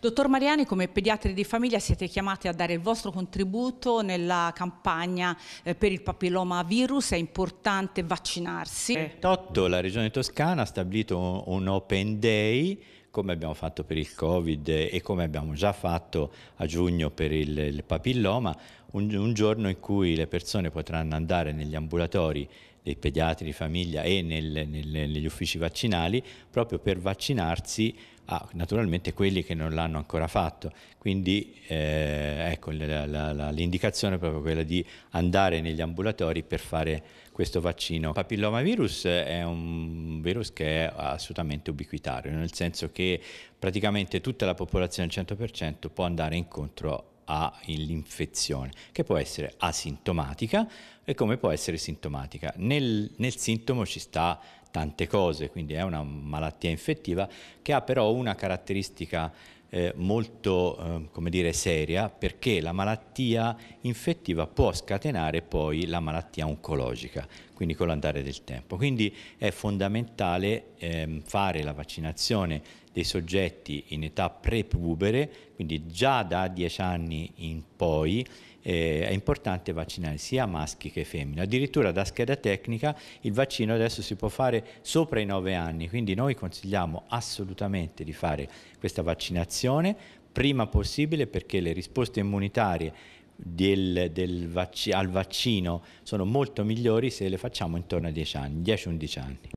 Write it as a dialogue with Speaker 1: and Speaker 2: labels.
Speaker 1: Dottor Mariani, come pediatri di famiglia siete chiamati a dare il vostro contributo nella campagna eh, per il papilloma virus, è importante vaccinarsi. Eh,
Speaker 2: Totto, la regione toscana ha stabilito un open day come abbiamo fatto per il Covid e come abbiamo già fatto a giugno per il, il papilloma, un, un, giorno in cui le persone potranno andare negli ambulatori dei pediatri di famiglia e nel, nel, negli uffici vaccinali proprio per vaccinarsi a naturalmente quelli che non l'hanno ancora fatto. Quindi eh, ecco, l'indicazione è proprio quella di andare negli ambulatori per fare questo vaccino. papillomavirus è un virus che è assolutamente ubiquitario, nel senso che praticamente tutta la popolazione al 100% può andare incontro all'infezione, che può essere asintomatica e come può essere sintomatica. Nel, nel sintomo ci sta tante cose, quindi è una malattia infettiva che ha però una caratteristica eh, molto eh, dire, seria perché la malattia infettiva può scatenare poi la malattia oncologica, quindi con l'andare del tempo. Quindi è fondamentale eh, fare la vaccinazione dei soggetti in età prepubere quindi già da 10 anni in poi eh, è importante vaccinare sia maschi che femmine. Addirittura da scheda tecnica il vaccino adesso si può fare sopra i 9 anni, quindi noi consigliamo assolutamente di fare questa vaccinazione prima possibile perché le risposte immunitarie del, del vac al vaccino sono molto migliori se le facciamo intorno a 10 anni, 10-11 anni.